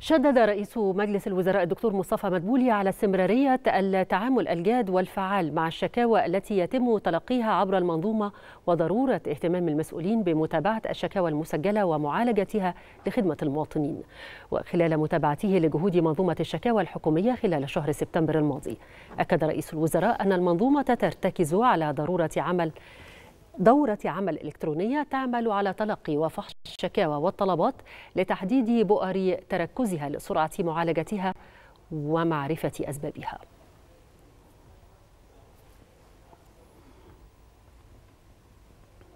شدد رئيس مجلس الوزراء الدكتور مصطفى مدبولي على استمرارية التعامل الجاد والفعال مع الشكاوى التي يتم تلقيها عبر المنظومة وضرورة اهتمام المسؤولين بمتابعة الشكاوى المسجلة ومعالجتها لخدمة المواطنين وخلال متابعته لجهود منظومة الشكاوى الحكومية خلال شهر سبتمبر الماضي أكد رئيس الوزراء أن المنظومة ترتكز على ضرورة عمل دورة عمل إلكترونية تعمل على تلقي وفحص الشكاوى والطلبات لتحديد بؤر تركزها لسرعة معالجتها ومعرفة أسبابها